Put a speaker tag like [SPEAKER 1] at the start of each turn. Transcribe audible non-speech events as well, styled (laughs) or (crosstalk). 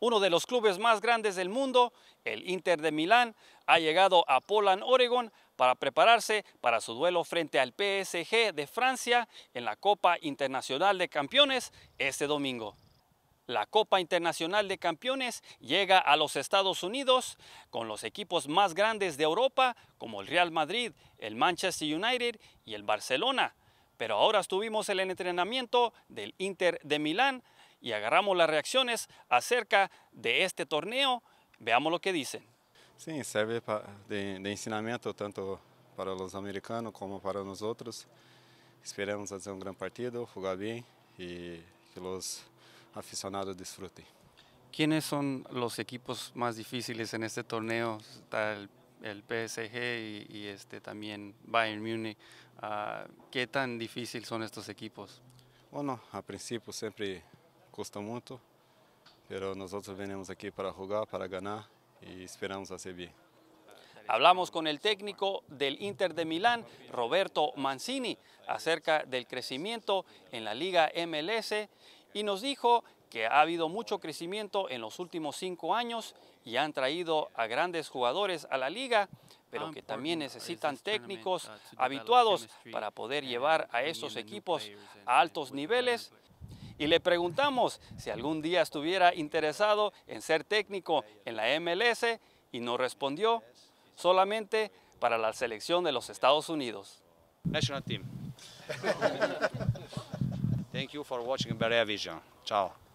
[SPEAKER 1] uno de los clubes más grandes del mundo, el Inter de Milán, ha llegado a Poland Oregon, para prepararse para su duelo frente al PSG de Francia en la Copa Internacional de Campeones este domingo. La Copa Internacional de Campeones llega a los Estados Unidos con los equipos más grandes de Europa como el Real Madrid, el Manchester United y el Barcelona. Pero ahora estuvimos en el entrenamiento del Inter de Milán y agarramos las reacciones acerca de este torneo. Veamos lo que dicen.
[SPEAKER 2] Sí, sirve de, de ensinamiento tanto para los americanos como para nosotros. Esperamos hacer un gran partido, jugar bien y que los aficionados disfruten. ¿Quiénes son los equipos
[SPEAKER 3] más difíciles en este torneo? Está el, PSG y, este, también Bayern Múnich. Ah, ¿Qué tan difícil son
[SPEAKER 2] estos equipos? Bueno, a principio siempre custa mucho, pero nosotros venimos aquí para jugar, para ganar y esperamos hacer bien.
[SPEAKER 1] Hablamos con el técnico del Inter de Milán, Roberto Mancini, acerca del crecimiento en la Liga MLS y nos dijo que ha habido mucho crecimiento en los últimos cinco años y han traído a grandes jugadores a la liga, pero que también necesitan técnicos habituados para poder llevar a estos equipos a altos niveles y le preguntamos si algún día estuviera interesado en ser técnico en la MLS y no respondió, solamente para la selección de los Estados Unidos. National Team. (laughs) Thank you for watching Vision. Chao.